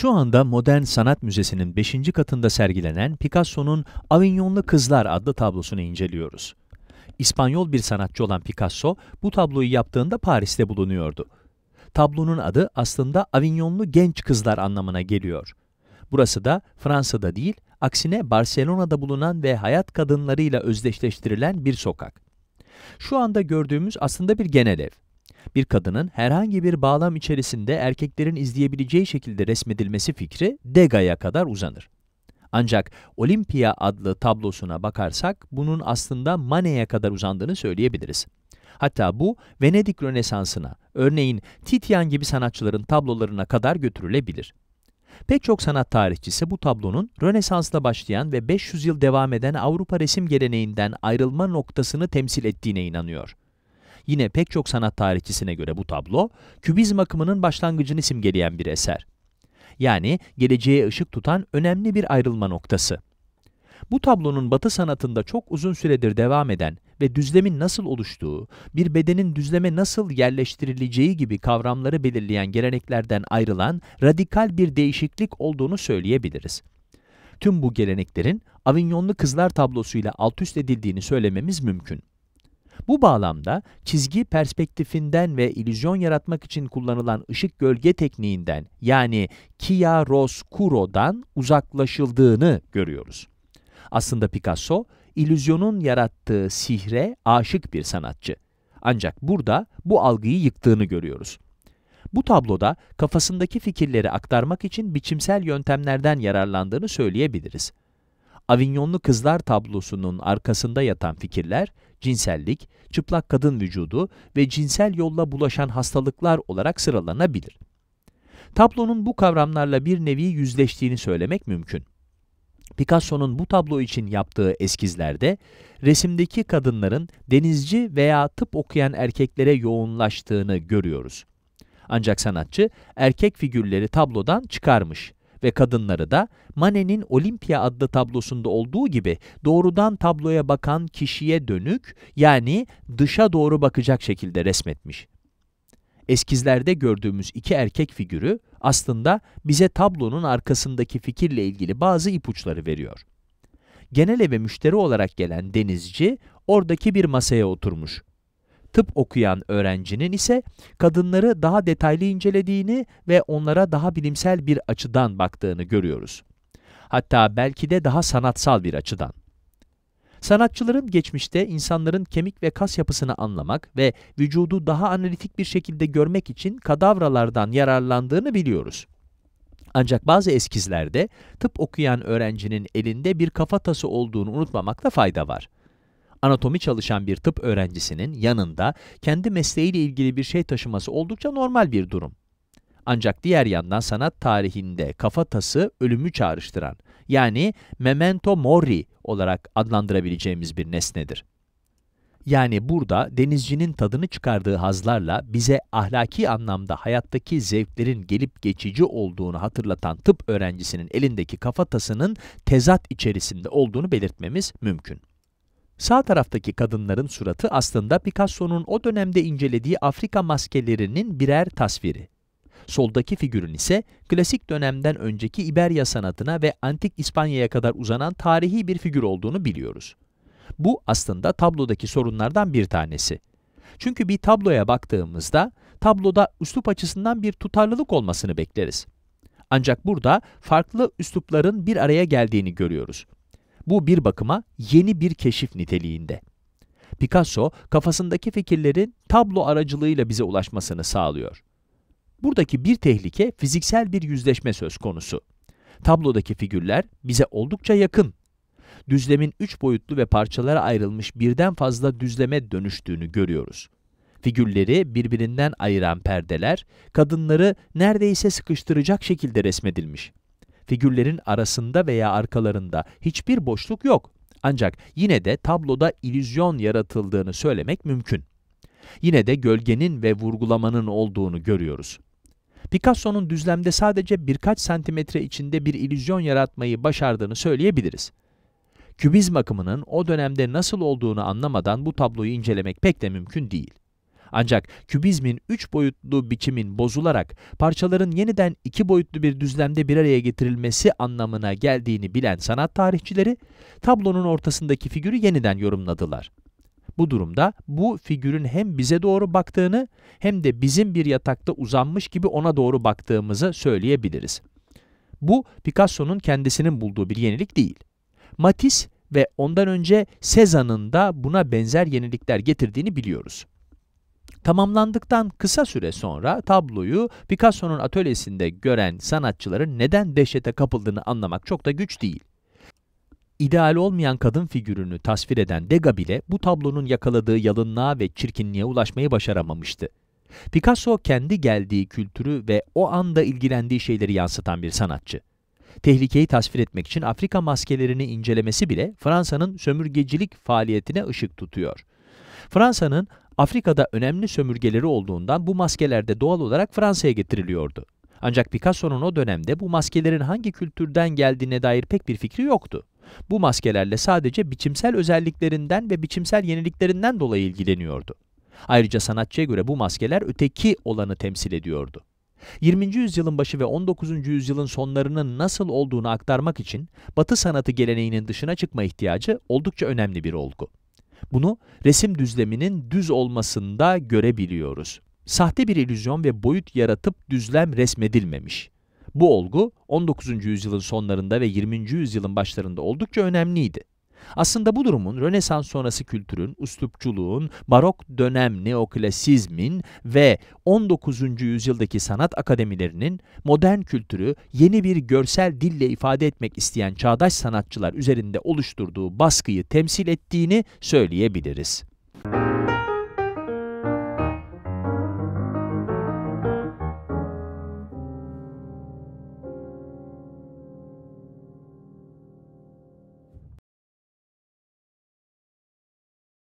Şu anda Modern Sanat Müzesi'nin 5. katında sergilenen Picasso'nun Avignonlu Kızlar adlı tablosunu inceliyoruz. İspanyol bir sanatçı olan Picasso bu tabloyu yaptığında Paris'te bulunuyordu. Tablonun adı aslında Avignonlu genç kızlar anlamına geliyor. Burası da Fransa'da değil, aksine Barcelona'da bulunan ve hayat kadınlarıyla özdeşleştirilen bir sokak. Şu anda gördüğümüz aslında bir genel ev. Bir kadının herhangi bir bağlam içerisinde erkeklerin izleyebileceği şekilde resmedilmesi fikri Degas'a kadar uzanır. Ancak Olimpia adlı tablosuna bakarsak bunun aslında Manet'e kadar uzandığını söyleyebiliriz. Hatta bu Venedik Rönesansı'na, örneğin Titian gibi sanatçıların tablolarına kadar götürülebilir. Pek çok sanat tarihçisi bu tablonun Rönesans'la başlayan ve 500 yıl devam eden Avrupa resim geleneğinden ayrılma noktasını temsil ettiğine inanıyor. Yine pek çok sanat tarihçisine göre bu tablo, kübizm akımının başlangıcını simgeleyen bir eser. Yani geleceğe ışık tutan önemli bir ayrılma noktası. Bu tablonun batı sanatında çok uzun süredir devam eden ve düzlemin nasıl oluştuğu, bir bedenin düzleme nasıl yerleştirileceği gibi kavramları belirleyen geleneklerden ayrılan radikal bir değişiklik olduğunu söyleyebiliriz. Tüm bu geleneklerin Avignonlu Kızlar tablosuyla alt üst edildiğini söylememiz mümkün. Bu bağlamda çizgi perspektifinden ve illüzyon yaratmak için kullanılan ışık gölge tekniğinden yani chiaroscuro'dan uzaklaşıldığını görüyoruz. Aslında Picasso, illüzyonun yarattığı sihre aşık bir sanatçı. Ancak burada bu algıyı yıktığını görüyoruz. Bu tabloda kafasındaki fikirleri aktarmak için biçimsel yöntemlerden yararlandığını söyleyebiliriz. Avignonlu kızlar tablosunun arkasında yatan fikirler, cinsellik, çıplak kadın vücudu ve cinsel yolla bulaşan hastalıklar olarak sıralanabilir. Tablonun bu kavramlarla bir nevi yüzleştiğini söylemek mümkün. Picasso'nun bu tablo için yaptığı eskizlerde, resimdeki kadınların denizci veya tıp okuyan erkeklere yoğunlaştığını görüyoruz. Ancak sanatçı erkek figürleri tablodan çıkarmış ve kadınları da Manet'in Olimpia adlı tablosunda olduğu gibi doğrudan tabloya bakan kişiye dönük yani dışa doğru bakacak şekilde resmetmiş. Eskizlerde gördüğümüz iki erkek figürü aslında bize tablonun arkasındaki fikirle ilgili bazı ipuçları veriyor. Genel eve müşteri olarak gelen denizci oradaki bir masaya oturmuş tıp okuyan öğrencinin ise kadınları daha detaylı incelediğini ve onlara daha bilimsel bir açıdan baktığını görüyoruz. Hatta belki de daha sanatsal bir açıdan. Sanatçıların geçmişte insanların kemik ve kas yapısını anlamak ve vücudu daha analitik bir şekilde görmek için kadavralardan yararlandığını biliyoruz. Ancak bazı eskizlerde tıp okuyan öğrencinin elinde bir kafatası olduğunu unutmamakta fayda var. Anatomi çalışan bir tıp öğrencisinin yanında kendi mesleğiyle ilgili bir şey taşıması oldukça normal bir durum. Ancak diğer yandan sanat tarihinde kafatası ölümü çağrıştıran, yani memento mori olarak adlandırabileceğimiz bir nesnedir. Yani burada denizcinin tadını çıkardığı hazlarla bize ahlaki anlamda hayattaki zevklerin gelip geçici olduğunu hatırlatan tıp öğrencisinin elindeki kafatasının tezat içerisinde olduğunu belirtmemiz mümkün. Sağ taraftaki kadınların suratı aslında Picasso'nun o dönemde incelediği Afrika maskelerinin birer tasviri. Soldaki figürün ise klasik dönemden önceki İberya sanatına ve antik İspanya'ya kadar uzanan tarihi bir figür olduğunu biliyoruz. Bu aslında tablodaki sorunlardan bir tanesi. Çünkü bir tabloya baktığımızda tabloda üslup açısından bir tutarlılık olmasını bekleriz. Ancak burada farklı üslupların bir araya geldiğini görüyoruz. Bu bir bakıma yeni bir keşif niteliğinde. Picasso kafasındaki fikirlerin tablo aracılığıyla bize ulaşmasını sağlıyor. Buradaki bir tehlike fiziksel bir yüzleşme söz konusu. Tablodaki figürler bize oldukça yakın. Düzlemin üç boyutlu ve parçalara ayrılmış birden fazla düzleme dönüştüğünü görüyoruz. Figürleri birbirinden ayıran perdeler, kadınları neredeyse sıkıştıracak şekilde resmedilmiş. Figürlerin arasında veya arkalarında hiçbir boşluk yok. Ancak yine de tabloda illüzyon yaratıldığını söylemek mümkün. Yine de gölgenin ve vurgulamanın olduğunu görüyoruz. Picasso'nun düzlemde sadece birkaç santimetre içinde bir illüzyon yaratmayı başardığını söyleyebiliriz. Kübizm akımının o dönemde nasıl olduğunu anlamadan bu tabloyu incelemek pek de mümkün değil. Ancak kübizmin üç boyutlu biçimin bozularak parçaların yeniden iki boyutlu bir düzlemde bir araya getirilmesi anlamına geldiğini bilen sanat tarihçileri, tablonun ortasındaki figürü yeniden yorumladılar. Bu durumda bu figürün hem bize doğru baktığını hem de bizim bir yatakta uzanmış gibi ona doğru baktığımızı söyleyebiliriz. Bu Picasso'nun kendisinin bulduğu bir yenilik değil. Matisse ve ondan önce Cézanne'ın da buna benzer yenilikler getirdiğini biliyoruz. Tamamlandıktan kısa süre sonra tabloyu Picasso'nun atölyesinde gören sanatçıların neden dehşete kapıldığını anlamak çok da güç değil. İdeal olmayan kadın figürünü tasvir eden Degas bile bu tablonun yakaladığı yalınlığa ve çirkinliğe ulaşmayı başaramamıştı. Picasso kendi geldiği kültürü ve o anda ilgilendiği şeyleri yansıtan bir sanatçı. Tehlikeyi tasvir etmek için Afrika maskelerini incelemesi bile Fransa'nın sömürgecilik faaliyetine ışık tutuyor. Fransa'nın Afrika'da önemli sömürgeleri olduğundan bu maskeler de doğal olarak Fransa'ya getiriliyordu. Ancak Picasso'nun o dönemde bu maskelerin hangi kültürden geldiğine dair pek bir fikri yoktu. Bu maskelerle sadece biçimsel özelliklerinden ve biçimsel yeniliklerinden dolayı ilgileniyordu. Ayrıca sanatçıya göre bu maskeler öteki olanı temsil ediyordu. 20. yüzyılın başı ve 19. yüzyılın sonlarının nasıl olduğunu aktarmak için Batı sanatı geleneğinin dışına çıkma ihtiyacı oldukça önemli bir olgu. Bunu resim düzleminin düz olmasında görebiliyoruz. Sahte bir illüzyon ve boyut yaratıp düzlem resmedilmemiş. Bu olgu 19. yüzyılın sonlarında ve 20. yüzyılın başlarında oldukça önemliydi. Aslında bu durumun Rönesans sonrası kültürün, üslupçuluğun, barok dönem neoklasizmin ve 19. yüzyıldaki sanat akademilerinin modern kültürü yeni bir görsel dille ifade etmek isteyen çağdaş sanatçılar üzerinde oluşturduğu baskıyı temsil ettiğini söyleyebiliriz. Müzik